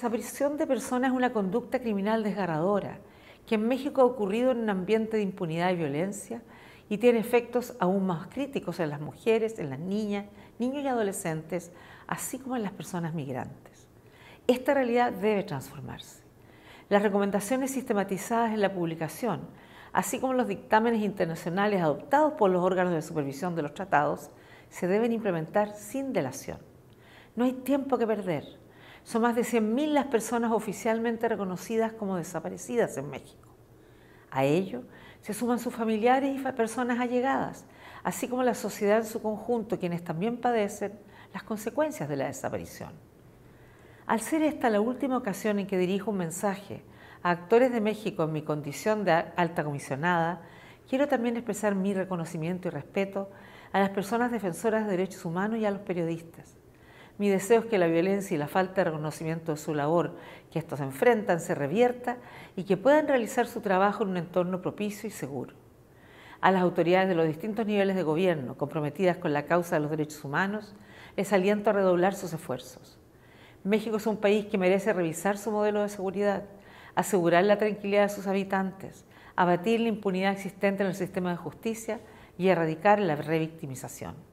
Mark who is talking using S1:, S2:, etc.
S1: desaparición de personas es una conducta criminal desgarradora que en México ha ocurrido en un ambiente de impunidad y violencia y tiene efectos aún más críticos en las mujeres, en las niñas, niños y adolescentes, así como en las personas migrantes. Esta realidad debe transformarse. Las recomendaciones sistematizadas en la publicación, así como los dictámenes internacionales adoptados por los órganos de supervisión de los tratados, se deben implementar sin delación. No hay tiempo que perder. Son más de 100.000 las personas oficialmente reconocidas como desaparecidas en México. A ello se suman sus familiares y personas allegadas, así como la sociedad en su conjunto, quienes también padecen las consecuencias de la desaparición. Al ser esta la última ocasión en que dirijo un mensaje a actores de México en mi condición de alta comisionada, quiero también expresar mi reconocimiento y respeto a las personas defensoras de derechos humanos y a los periodistas, mi deseo es que la violencia y la falta de reconocimiento de su labor que estos enfrentan se revierta y que puedan realizar su trabajo en un entorno propicio y seguro. A las autoridades de los distintos niveles de gobierno comprometidas con la causa de los derechos humanos, les aliento a redoblar sus esfuerzos. México es un país que merece revisar su modelo de seguridad, asegurar la tranquilidad de sus habitantes, abatir la impunidad existente en el sistema de justicia y erradicar la revictimización.